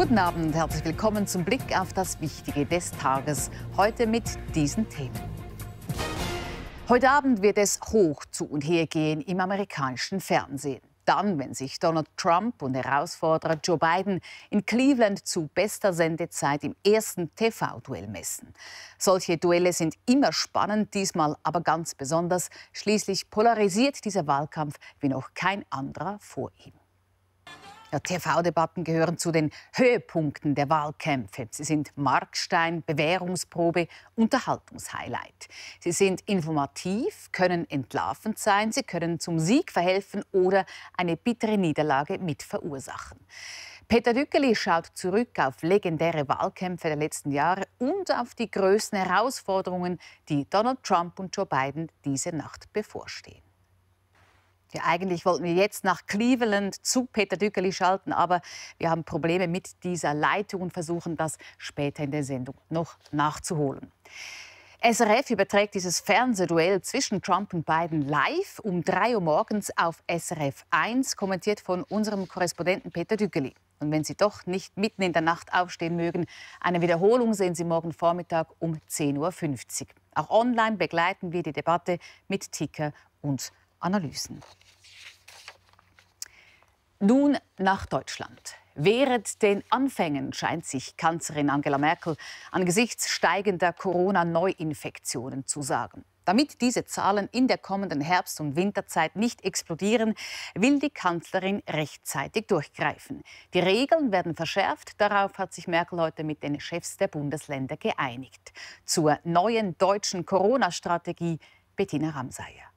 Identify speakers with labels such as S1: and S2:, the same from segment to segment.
S1: Guten Abend, herzlich willkommen zum Blick auf das Wichtige des Tages. Heute mit diesen Themen. Heute Abend wird es hoch zu und her gehen im amerikanischen Fernsehen. Dann, wenn sich Donald Trump und Herausforderer Joe Biden in Cleveland zu bester Sendezeit im ersten TV-Duell messen. Solche Duelle sind immer spannend, diesmal aber ganz besonders. Schließlich polarisiert dieser Wahlkampf wie noch kein anderer vor ihm. Ja, TV-Debatten gehören zu den Höhepunkten der Wahlkämpfe. Sie sind Markstein, Bewährungsprobe, Unterhaltungshighlight. Sie sind informativ, können entlarvend sein, sie können zum Sieg verhelfen oder eine bittere Niederlage mit verursachen. Peter Dückeli schaut zurück auf legendäre Wahlkämpfe der letzten Jahre und auf die größten Herausforderungen, die Donald Trump und Joe Biden diese Nacht bevorstehen. Ja, eigentlich wollten wir jetzt nach Cleveland zu Peter Dückeli schalten, aber wir haben Probleme mit dieser Leitung und versuchen das später in der Sendung noch nachzuholen. SRF überträgt dieses Fernsehduell zwischen Trump und Biden live um 3 Uhr morgens auf SRF 1, kommentiert von unserem Korrespondenten Peter Dückeli. Und wenn Sie doch nicht mitten in der Nacht aufstehen mögen, eine Wiederholung sehen Sie morgen Vormittag um 10.50 Uhr. Auch online begleiten wir die Debatte mit Ticker und Analysen. Nun nach Deutschland. Während den Anfängen scheint sich Kanzlerin Angela Merkel angesichts steigender Corona-Neuinfektionen zu sagen. Damit diese Zahlen in der kommenden Herbst- und Winterzeit nicht explodieren, will die Kanzlerin rechtzeitig durchgreifen. Die Regeln werden verschärft. Darauf hat sich Merkel heute mit den Chefs der Bundesländer geeinigt. Zur neuen deutschen Corona-Strategie Bettina Ramseyer.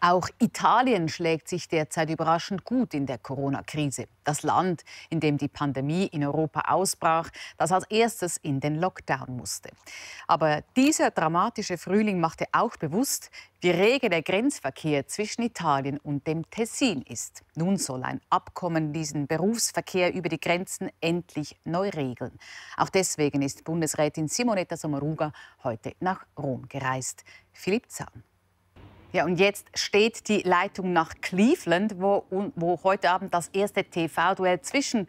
S1: Auch Italien schlägt sich derzeit überraschend gut in der Corona-Krise. Das Land, in dem die Pandemie in Europa ausbrach, das als erstes in den Lockdown musste. Aber dieser dramatische Frühling machte auch bewusst, wie rege der Grenzverkehr zwischen Italien und dem Tessin ist. Nun soll ein Abkommen diesen Berufsverkehr über die Grenzen endlich neu regeln. Auch deswegen ist Bundesrätin Simonetta Sommaruga heute nach Rom gereist. Philipp Zahn. Ja, und jetzt steht die Leitung nach Cleveland, wo, wo heute Abend das erste TV-Duell zwischen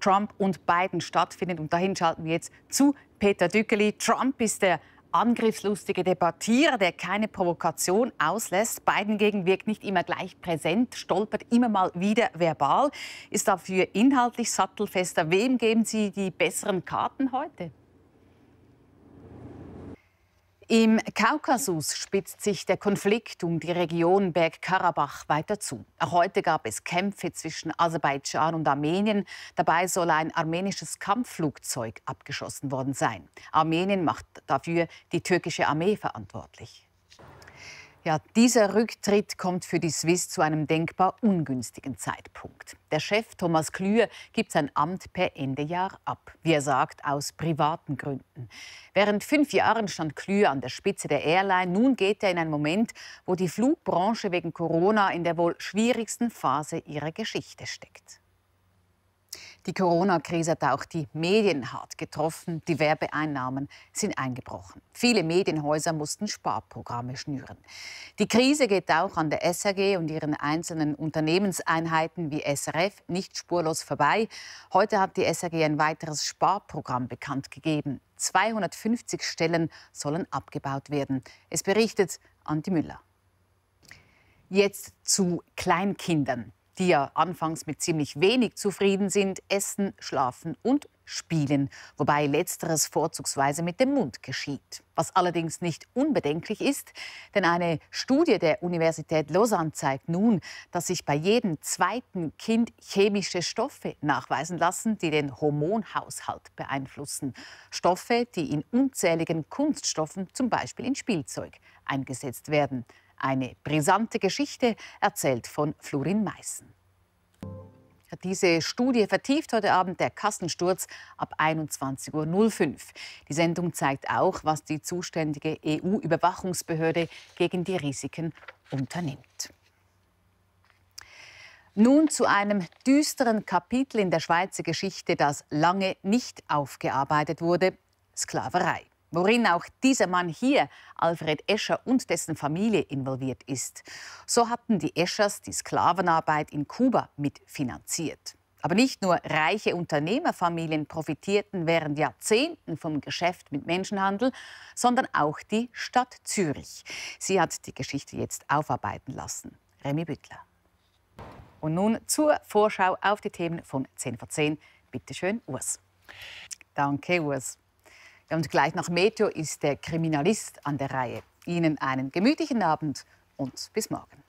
S1: Trump und Biden stattfindet. Und dahin schalten wir jetzt zu Peter Dückeli. Trump ist der angriffslustige Debattierer, der keine Provokation auslässt. Biden gegen wirkt nicht immer gleich präsent, stolpert immer mal wieder verbal, ist dafür inhaltlich sattelfester. Wem geben Sie die besseren Karten heute? Im Kaukasus spitzt sich der Konflikt um die Region Bergkarabach weiter zu. Auch heute gab es Kämpfe zwischen Aserbaidschan und Armenien. Dabei soll ein armenisches Kampfflugzeug abgeschossen worden sein. Armenien macht dafür die türkische Armee verantwortlich. Ja, dieser Rücktritt kommt für die Swiss zu einem denkbar ungünstigen Zeitpunkt. Der Chef Thomas Klühe gibt sein Amt per Ende Jahr ab, wie er sagt, aus privaten Gründen. Während fünf Jahren stand Klühe an der Spitze der Airline. Nun geht er in einen Moment, wo die Flugbranche wegen Corona in der wohl schwierigsten Phase ihrer Geschichte steckt. Die Corona-Krise hat auch die Medien hart getroffen. Die Werbeeinnahmen sind eingebrochen. Viele Medienhäuser mussten Sparprogramme schnüren. Die Krise geht auch an der SAG und ihren einzelnen Unternehmenseinheiten wie SRF nicht spurlos vorbei. Heute hat die SAG ein weiteres Sparprogramm bekannt gegeben. 250 Stellen sollen abgebaut werden. Es berichtet Andi Müller. Jetzt zu Kleinkindern die ja anfangs mit ziemlich wenig zufrieden sind, essen, schlafen und spielen, wobei letzteres vorzugsweise mit dem Mund geschieht. Was allerdings nicht unbedenklich ist, denn eine Studie der Universität Lausanne zeigt nun, dass sich bei jedem zweiten Kind chemische Stoffe nachweisen lassen, die den Hormonhaushalt beeinflussen. Stoffe, die in unzähligen Kunststoffen, zum Beispiel in Spielzeug, eingesetzt werden. Eine brisante Geschichte, erzählt von Florin Meißen. Diese Studie vertieft heute Abend der Kassensturz ab 21.05 Uhr. Die Sendung zeigt auch, was die zuständige EU-Überwachungsbehörde gegen die Risiken unternimmt. Nun zu einem düsteren Kapitel in der Schweizer Geschichte, das lange nicht aufgearbeitet wurde, Sklaverei worin auch dieser Mann hier, Alfred Escher und dessen Familie involviert ist. So hatten die Eschers die Sklavenarbeit in Kuba mitfinanziert. Aber nicht nur reiche Unternehmerfamilien profitierten während Jahrzehnten vom Geschäft mit Menschenhandel, sondern auch die Stadt Zürich. Sie hat die Geschichte jetzt aufarbeiten lassen. Remy Büttler. Und nun zur Vorschau auf die Themen von 10 vor 10. Bitte schön, Urs. Danke, Urs. Und gleich nach Meteo ist der Kriminalist an der Reihe. Ihnen einen gemütlichen Abend und bis morgen.